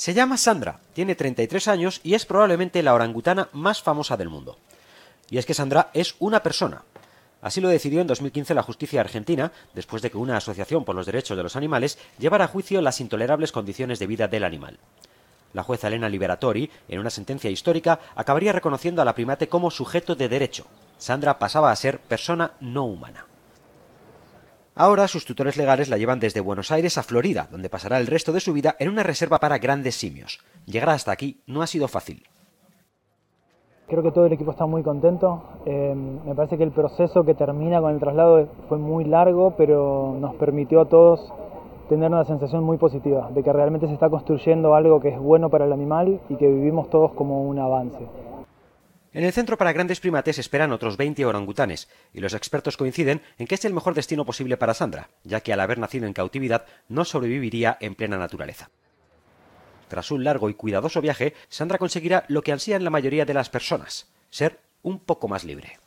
Se llama Sandra, tiene 33 años y es probablemente la orangutana más famosa del mundo. Y es que Sandra es una persona. Así lo decidió en 2015 la justicia argentina, después de que una asociación por los derechos de los animales llevara a juicio las intolerables condiciones de vida del animal. La jueza Elena Liberatori, en una sentencia histórica, acabaría reconociendo a la primate como sujeto de derecho. Sandra pasaba a ser persona no humana. Ahora sus tutores legales la llevan desde Buenos Aires a Florida, donde pasará el resto de su vida en una reserva para grandes simios. Llegar hasta aquí no ha sido fácil. Creo que todo el equipo está muy contento. Eh, me parece que el proceso que termina con el traslado fue muy largo, pero nos permitió a todos tener una sensación muy positiva de que realmente se está construyendo algo que es bueno para el animal y que vivimos todos como un avance. En el centro para grandes primates esperan otros 20 orangutanes, y los expertos coinciden en que es el mejor destino posible para Sandra, ya que al haber nacido en cautividad no sobreviviría en plena naturaleza. Tras un largo y cuidadoso viaje, Sandra conseguirá lo que ansían la mayoría de las personas, ser un poco más libre.